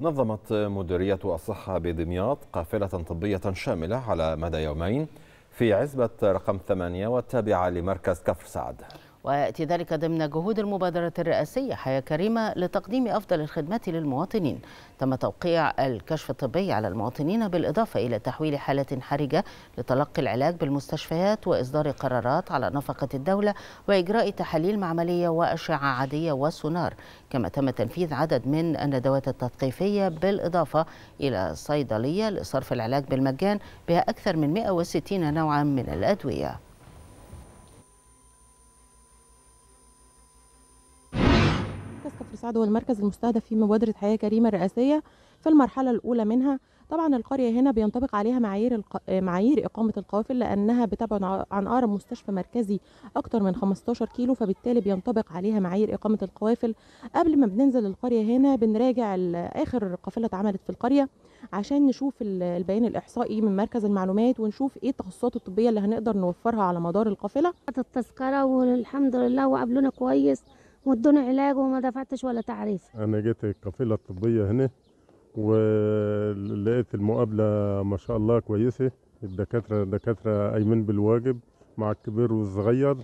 نظمت مديرية الصحة بدمياط قافلة طبية شاملة على مدى يومين في عزبة رقم ثمانية والتابعة لمركز كفر سعد ويأتي ذلك ضمن جهود المبادرة الرئاسية حياة كريمة لتقديم أفضل الخدمات للمواطنين تم توقيع الكشف الطبي على المواطنين بالإضافة إلى تحويل حالة حرجة لتلقي العلاج بالمستشفيات وإصدار قرارات على نفقة الدولة وإجراء تحاليل معملية وأشعة عادية وسونار كما تم تنفيذ عدد من الندوات التثقيفية بالإضافة إلى صيدلية لصرف العلاج بالمجان بها أكثر من 160 نوعا من الأدوية مركز كفر سعد هو المركز المستهدف في مبادرة حياة كريمة الرئاسية في المرحلة الأولى منها طبعا القرية هنا بينطبق عليها معايير الق... معايير إقامة القوافل لأنها بتبعد عن أقرب مستشفى مركزي أكتر من 15 كيلو فبالتالي بينطبق عليها معايير إقامة القوافل قبل ما بننزل القرية هنا بنراجع آخر قافلة اتعملت في القرية عشان نشوف البيان الإحصائي من مركز المعلومات ونشوف إيه التخصصات الطبية اللي هنقدر نوفرها على مدار القافلة التذكرة والحمد لله وقابلونا كويس وادوني علاج وما دفعتش ولا تعريف انا جيت القافله الطبيه هنا ولقيت المقابله ما شاء الله كويسه الدكاتره دكاتره قايمين بالواجب مع الكبير والصغير